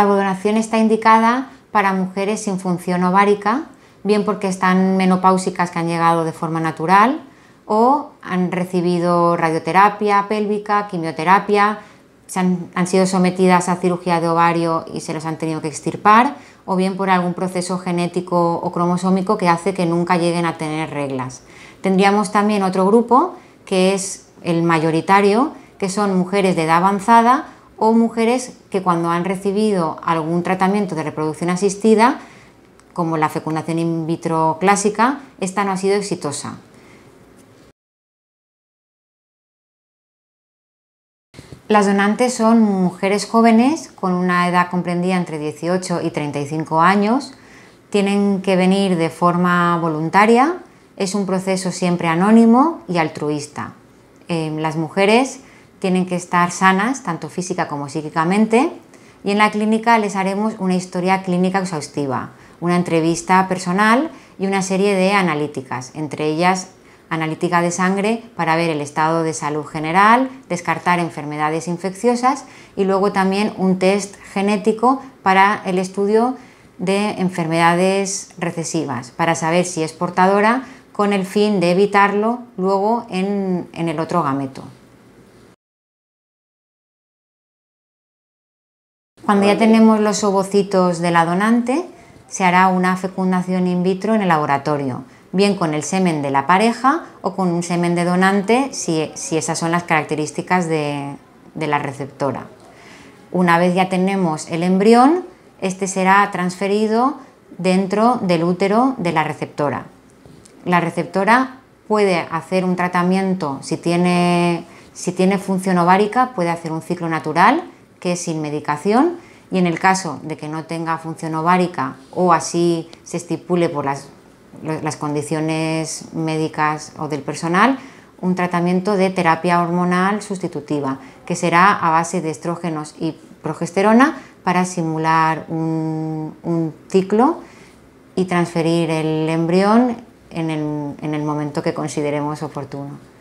La vacunación está indicada para mujeres sin función ovárica, bien porque están menopáusicas que han llegado de forma natural o han recibido radioterapia pélvica, quimioterapia, han, han, sido sometidas a cirugía de ovario y se los han tenido que extirpar, o bien por algún proceso genético o cromosómico que hace que nunca lleguen a tener reglas. Tendríamos también otro grupo, que es el mayoritario, que son mujeres de edad avanzada o mujeres que cuando han recibido algún tratamiento de reproducción asistida, como la fecundación in vitro clásica, esta no ha sido exitosa. Las donantes son mujeres jóvenes con una edad comprendida entre 18 y 35 años, tienen que venir de forma voluntaria, es un proceso siempre anónimo y altruista. Eh, las mujeres tienen que estar sanas, tanto física como psíquicamente, y en la clínica les haremos una historia clínica exhaustiva, una entrevista personal y una serie de analíticas, entre ellas analítica de sangre para ver el estado de salud general, descartar enfermedades infecciosas y luego también un test genético para el estudio de enfermedades recesivas, para saber si es portadora con el fin de evitarlo luego en, el otro gameto. Cuando ya tenemos los ovocitos de la donante, se hará una fecundación in vitro en el laboratorio, bien con el semen de la pareja o con un semen de donante, si, esas son las características de, la receptora. Una vez ya tenemos el embrión, este será transferido dentro del útero de la receptora. La receptora puede hacer un tratamiento, si tiene, si tiene función ovárica, puede hacer un ciclo natural que sin medicación y en el caso de que no tenga función ovárica o así se estipule por las, condiciones médicas o del personal, un tratamiento de terapia hormonal sustitutiva, que será a base de estrógenos y progesterona para simular un, ciclo y transferir el embrión en el momento que consideremos oportuno.